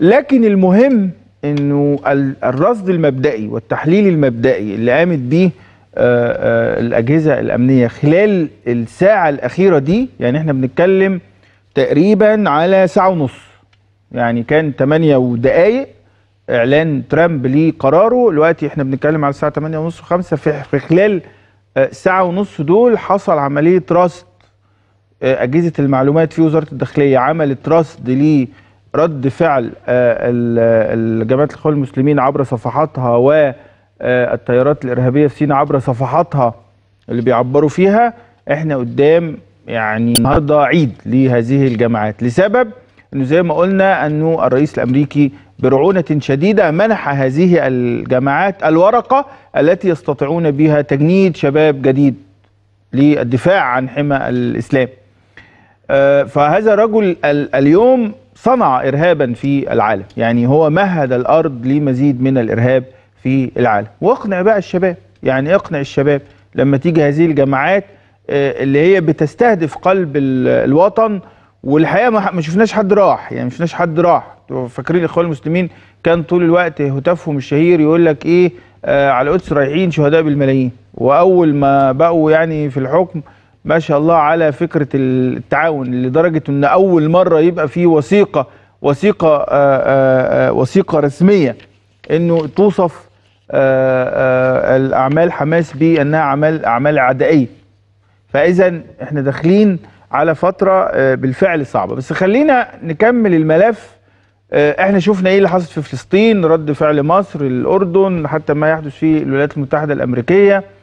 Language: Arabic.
لكن المهم انه الرصد المبدئي والتحليل المبدئي اللي قامت بيه آه، آه، الاجهزه الامنيه خلال الساعه الاخيره دي يعني احنا بنتكلم تقريبا على ساعه ونص يعني كان 8 ودقائق اعلان ترامب ليه قراره دلوقتي احنا بنتكلم على الساعه 8 ونص و5 في خلال آه، ساعه ونص دول حصل عمليه رصد اجهزه المعلومات في وزاره الداخليه عملت رصد ليه رد فعل آه، جماعه الاخوان المسلمين عبر صفحاتها والتيارات آه، الارهابيه في سيناء عبر صفحاتها اللي بيعبروا فيها احنا قدام يعني النهارده عيد لهذه الجماعات لسبب انه زي ما قلنا انه الرئيس الامريكي برعونه شديده منح هذه الجماعات الورقه التي يستطيعون بها تجنيد شباب جديد للدفاع عن حمى الاسلام. آه، فهذا الرجل اليوم صنع إرهابا في العالم يعني هو مهد الأرض لمزيد من الإرهاب في العالم واقنع بقى الشباب يعني اقنع الشباب لما تيجي هذه الجماعات آه، اللي هي بتستهدف قلب الوطن والحقيقه ما شفناش حد راح يعني ما شفناش حد راح فاكرين الاخوان المسلمين كان طول الوقت هتافهم الشهير يقول لك ايه آه، على القدس رايحين شهداء بالملايين واول ما بقوا يعني في الحكم ما شاء الله على فكرة التعاون لدرجة أن أول مرة يبقى في وثيقة وثيقة آه، آه، آه، وثيقة رسمية أنه توصف الأعمال حماس بأنها أعمال أعمال عدائية فإذا إحنا داخلين على فترة بالفعل صعبة بس خلينا نكمل الملف احنا شفنا ايه اللي حصل في فلسطين رد فعل مصر الاردن حتى ما يحدث في الولايات المتحده الامريكيه